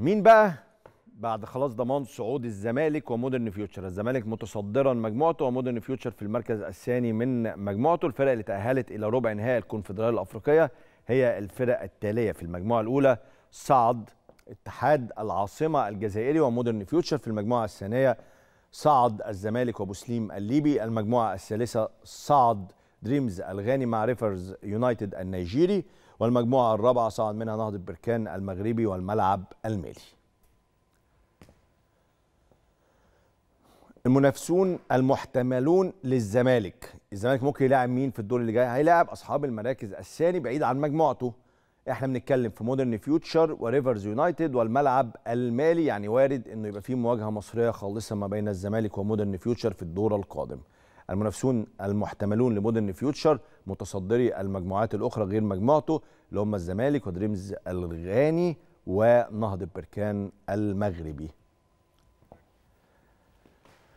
مين بقى بعد خلاص ضمان صعود الزمالك ومودرن فيوتشر الزمالك متصدرا مجموعته ومودرن فيوتشر في المركز الثاني من مجموعته الفرق اللي تأهلت إلى ربع نهائي الكونفدرالية الأفريقية هي الفرق التالية في المجموعة الأولى صعد اتحاد العاصمة الجزائري ومودرن فيوتشر في المجموعة الثانية صعد الزمالك وبوسليم الليبي المجموعة الثالثة صعد دريمز الغاني مع ريفرز يونايتد النيجيري والمجموعة الرابعة صعد منها نهضة بركان المغربي والملعب المالي المنافسون المحتملون للزمالك الزمالك ممكن يلاعب مين في الدور اللي جاي هيلاعب اصحاب المراكز الثاني بعيد عن مجموعته احنا بنتكلم في مودرن فيوتشر وريفرز يونايتد والملعب المالي يعني وارد انه يبقى فيه مواجهه مصريه خالصه ما بين الزمالك ومودرن فيوتشر في الدور القادم المنافسون المحتملون لمودرن فيوتشر متصدري المجموعات الاخرى غير مجموعته اللي هم الزمالك ودريمز الغاني ونهض بركان المغربي